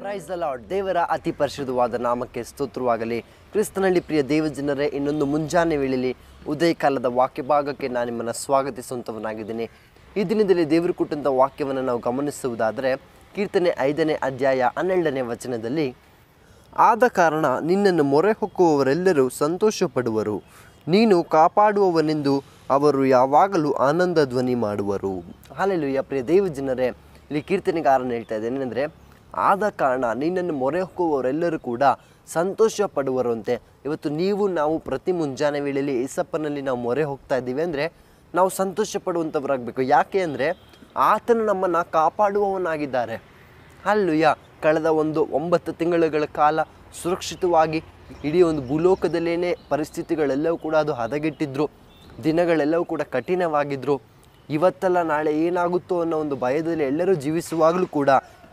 price lord ದೇವರ ಅತಿ ಪರಿಶುದ್ಧವಾದ ನಾಮಕ್ಕೆ ಸ್ತೋತ್ರವಾಗಲಿ ಕ್ರಿಸ್ತನಲ್ಲಿ ಪ್ರಿಯ ದೇವಜನರೇ ಇನ್ನೊಂದು ಮುಂಜಾನೆ ವೇಳೆಯಲ್ಲಿ ಉದಯ ಕಾಲದ ವಾಕ್ಯ ಭಾಗಕ್ಕೆ ನಾನು ನಿಮ್ಮನ್ನು ಸ್ವಾಗತಿಸುವಂಥವನಾಗಿದ್ದೇನೆ ಈ ದಿನದಲ್ಲಿ ದೇವರು ಕೊಟ್ಟಂಥ ವಾಕ್ಯವನ್ನು ನಾವು ಗಮನಿಸುವುದಾದರೆ ಕೀರ್ತನೆ ಐದನೇ ಅಧ್ಯಾಯ ಹನ್ನೆರಡನೇ ವಚನದಲ್ಲಿ ಆದ ಕಾರಣ ನಿನ್ನನ್ನು ಮೊರೆ ಹೊಕ್ಕುವವರೆಲ್ಲರೂ ಸಂತೋಷ ಪಡುವರು ನೀನು ಕಾಪಾಡುವವನೆಂದು ಅವರು ಯಾವಾಗಲೂ ಆನಂದ ಧ್ವನಿ ಮಾಡುವರು ಹಾಲೆಲ್ಲೂ ಪ್ರಿಯ ದೇವಜನರೇ ಇಲ್ಲಿ ಕೀರ್ತನೆಗಾರನ ಹೇಳ್ತಾ ಏನಂದರೆ ಆದ ಕಾರಣ ನಿನ್ನನ್ನು ಮೊರೆ ಹೋಗುವವರೆಲ್ಲರೂ ಕೂಡ ಸಂತೋಷ ಪಡುವರಂತೆ ಇವತ್ತು ನೀವು ನಾವು ಪ್ರತಿ ಮುಂಜಾನೆ ವೇಳೆಯಲ್ಲಿ ಏಸಪ್ಪನಲ್ಲಿ ನಾವು ಮೊರೆ ಹೋಗ್ತಾ ಇದ್ದೀವಿ ಅಂದರೆ ನಾವು ಸಂತೋಷ ಪಡುವಂಥವರಾಗಬೇಕು ಯಾಕೆ ಅಂದರೆ ಆತನು ನಮ್ಮನ್ನು ಕಾಪಾಡುವವನಾಗಿದ್ದಾರೆ ಅಲ್ಲೂಯ್ಯ ಕಳೆದ ಒಂದು ಒಂಬತ್ತು ತಿಂಗಳುಗಳ ಕಾಲ ಸುರಕ್ಷಿತವಾಗಿ ಇಡೀ ಒಂದು ಭೂಲೋಕದಲ್ಲೇ ಪರಿಸ್ಥಿತಿಗಳೆಲ್ಲವೂ ಕೂಡ ಅದು ಹದಗೆಟ್ಟಿದ್ರು ದಿನಗಳೆಲ್ಲವೂ ಕೂಡ ಕಠಿಣವಾಗಿದ್ದರು ಇವತ್ತಲ್ಲ ನಾಳೆ ಏನಾಗುತ್ತೋ ಅನ್ನೋ ಒಂದು ಭಯದಲ್ಲಿ ಎಲ್ಲರೂ ಜೀವಿಸುವಾಗಲೂ ಕೂಡ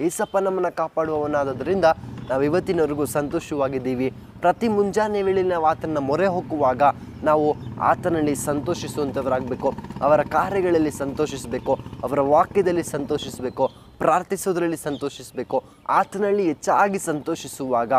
ಏಸಪ್ಪ ನಮ್ಮನ್ನು ಕಾಪಾಡುವವನಾದದ್ರಿಂದ ನಾವು ಇವತ್ತಿನವರೆಗೂ ಸಂತೋಷವಾಗಿದ್ದೀವಿ ಪ್ರತಿ ಮುಂಜಾನೆ ವೇಳೆ ನಾವು ಆತನ ಮೊರೆ ಹೋಗುವಾಗ ನಾವು ಆತನಲ್ಲಿ ಸಂತೋಷಿಸುವಂಥವರಾಗಬೇಕು ಅವರ ಕಾರ್ಯಗಳಲ್ಲಿ ಸಂತೋಷಿಸಬೇಕು ಅವರ ವಾಕ್ಯದಲ್ಲಿ ಸಂತೋಷಿಸಬೇಕು ಪ್ರಾರ್ಥಿಸೋದರಲ್ಲಿ ಸಂತೋಷಿಸಬೇಕು ಆತನಲ್ಲಿ ಹೆಚ್ಚಾಗಿ ಸಂತೋಷಿಸುವಾಗ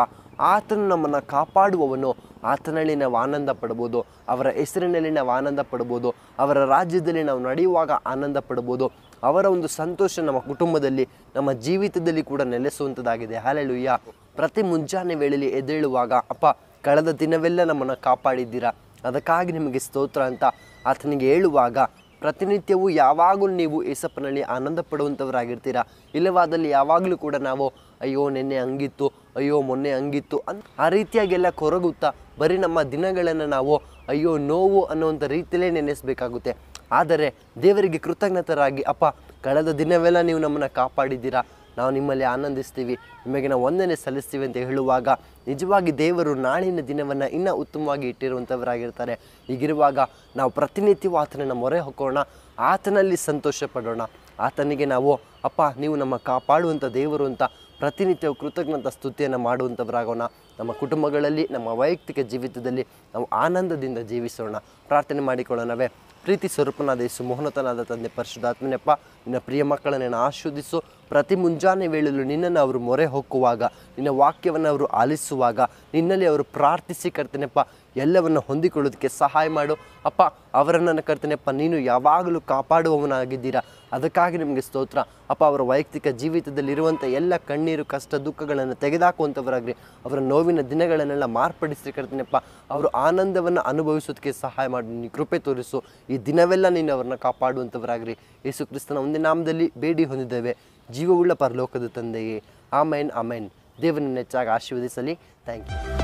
ಆತನು ನಮ್ಮನ್ನು ಕಾಪಾಡುವವನು ಆತನಲ್ಲಿ ನಾವು ಆನಂದ ಪಡ್ಬೋದು ಅವರ ಹೆಸರಿನಲ್ಲಿ ನಾವು ಆನಂದ ಪಡ್ಬೋದು ಅವರ ರಾಜ್ಯದಲ್ಲಿ ನಾವು ನಡೆಯುವಾಗ ಆನಂದ ಪಡ್ಬೋದು ಅವರ ಒಂದು ಸಂತೋಷ ನಮ್ಮ ಕುಟುಂಬದಲ್ಲಿ ನಮ್ಮ ಜೀವಿತದಲ್ಲಿ ಕೂಡ ನೆಲೆಸುವಂಥದ್ದಾಗಿದೆ ಹಾಲೆಲುಯ್ಯ ಪ್ರತಿ ಮುಂಜಾನೆ ವೇಳೆಯಲ್ಲಿ ಎದ್ದೇಳುವಾಗ ಅಪ್ಪ ಕಳೆದ ದಿನವೆಲ್ಲ ನಮ್ಮನ್ನು ಕಾಪಾಡಿದ್ದೀರಾ ಅದಕ್ಕಾಗಿ ನಿಮಗೆ ಸ್ತೋತ್ರ ಅಂತ ಆತನಿಗೆ ಹೇಳುವಾಗ ಪ್ರತಿನಿತ್ಯವೂ ಯಾವಾಗಲೂ ನೀವು ಏಸಪ್ಪನಲ್ಲಿ ಆನಂದ ಪಡುವಂಥವರಾಗಿರ್ತೀರಾ ಇಲ್ಲವಾದಲ್ಲಿ ಯಾವಾಗಲೂ ಕೂಡ ನಾವು ಅಯ್ಯೋ ನಿನ್ನೆ ಹಂಗಿತ್ತು ಅಯ್ಯೋ ಮೊನ್ನೆ ಹಂಗಿತ್ತು ಅಂತ ಆ ರೀತಿಯಾಗೆಲ್ಲ ಕೊರಗುತ್ತಾ ಬರೀ ನಮ್ಮ ದಿನಗಳನ್ನು ನಾವು ಅಯ್ಯೋ ನೋವು ಅನ್ನುವಂಥ ರೀತಿಯಲ್ಲೇ ನೆನೆಸಬೇಕಾಗುತ್ತೆ ಆದರೆ ದೇವರಿಗೆ ಕೃತಜ್ಞತರಾಗಿ ಅಪ್ಪ ಕಳೆದ ದಿನವೆಲ್ಲ ನೀವು ನಮ್ಮನ್ನು ಕಾಪಾಡಿದ್ದೀರಾ ನಾವು ನಿಮ್ಮಲ್ಲಿ ಆನಂದಿಸ್ತೀವಿ ನಿಮಗೆ ನಾವು ಒಂದನೆ ಸಲ್ಲಿಸ್ತೀವಿ ಅಂತ ಹೇಳುವಾಗ ನಿಜವಾಗಿ ದೇವರು ನಾಳಿನ ದಿನವನ್ನು ಇನ್ನೂ ಉತ್ತಮವಾಗಿ ಇಟ್ಟಿರುವಂಥವರಾಗಿರ್ತಾರೆ ಹೀಗಿರುವಾಗ ನಾವು ಪ್ರತಿನಿತ್ಯವೂ ಆತನನ್ನು ಮೊರೆ ಹಾಕೋಣ ಆತನಲ್ಲಿ ಸಂತೋಷ ಪಡೋಣ ಆತನಿಗೆ ನಾವು ಅಪ್ಪ ನೀವು ನಮ್ಮ ಕಾಪಾಡುವಂಥ ದೇವರು ಅಂತ ಪ್ರತಿನಿತ್ಯ ಕೃತಜ್ಞತ ಸ್ತುತಿಯನ್ನು ಮಾಡುವಂಥವರಾಗೋಣ ನಮ್ಮ ಕುಟುಂಬಗಳಲ್ಲಿ ನಮ್ಮ ವೈಯಕ್ತಿಕ ಜೀವಿತದಲ್ಲಿ ನಾವು ಆನಂದದಿಂದ ಜೀವಿಸೋಣ ಪ್ರಾರ್ಥನೆ ಮಾಡಿಕೊಳ್ಳೋಣವೇ ಪ್ರೀತಿ ಸ್ವರೂಪನಾದ ಸುಮೋಹನತನಾದ ಮೋಹನತನಾದ ತಂದೆ ಪರಿಶುದ್ಧಾತ್ಮನೆಪ್ಪ ನಿನ್ನ ಪ್ರಿಯ ಮಕ್ಕಳನ್ನು ಆಶೀರ್ವದಿಸು ಪ್ರತಿ ಮುಂಜಾನೆ ವೇಳೆಯಲ್ಲೂ ನಿನ್ನನ್ನು ಅವರು ಮೊರೆ ಹೊಕ್ಕುವಾಗ ನಿನ್ನ ವಾಕ್ಯವನ್ನು ಅವರು ಆಲಿಸುವಾಗ ನಿನ್ನಲ್ಲಿ ಅವರು ಪ್ರಾರ್ಥಿಸಿ ಕರ್ತನೆಪ್ಪ ಎಲ್ಲವನ್ನು ಹೊಂದಿಕೊಳ್ಳೋದಕ್ಕೆ ಸಹಾಯ ಮಾಡು ಅಪ್ಪ ಅವರನ್ನು ಕರ್ತನೆಪ್ಪ ನೀನು ಯಾವಾಗಲೂ ಕಾಪಾಡುವವನಾಗಿದ್ದೀರಾ ಅದಕ್ಕಾಗಿ ನಿಮಗೆ ಸ್ತೋತ್ರ ಅಪ್ಪ ಅವರ ವೈಯಕ್ತಿಕ ಜೀವಿತದಲ್ಲಿರುವಂಥ ಎಲ್ಲ ಕಣ್ಣೀರು ಕಷ್ಟ ದುಃಖಗಳನ್ನು ತೆಗೆದುಹಾಕುವಂಥವರಾಗಲಿ ಅವರ ನೋವಿನ ದಿನಗಳನ್ನೆಲ್ಲ ಮಾರ್ಪಡಿಸಿ ಕರ್ತನೆಪ್ಪ ಅವರು ಆನಂದವನ್ನು ಅನುಭವಿಸೋದಕ್ಕೆ ಸಹಾಯ ಮಾಡಿ ನೀನು ಕೃಪೆ ತೋರಿಸು ಈ ದಿನವೆಲ್ಲ ನೀನು ಅವರನ್ನು ಕಾಪಾಡುವಂಥವರಾಗಲಿ ಯೇಸು ಕ್ರಿಸ್ತನ ಒಂದೇ ನಾಮದಲ್ಲಿ ಬೇಡಿ ಹೊಂದಿದ್ದೇವೆ ಜೀವವುಳ್ಳ ಪರಲೋಕದ ತಂದೆಯೇ ಆಮೇನ್ ಆಮೇನ್ ದೇವರನ್ನು ಹೆಚ್ಚಾಗಿ ಆಶೀರ್ವದಿಸಲಿ ಥ್ಯಾಂಕ್ ಯು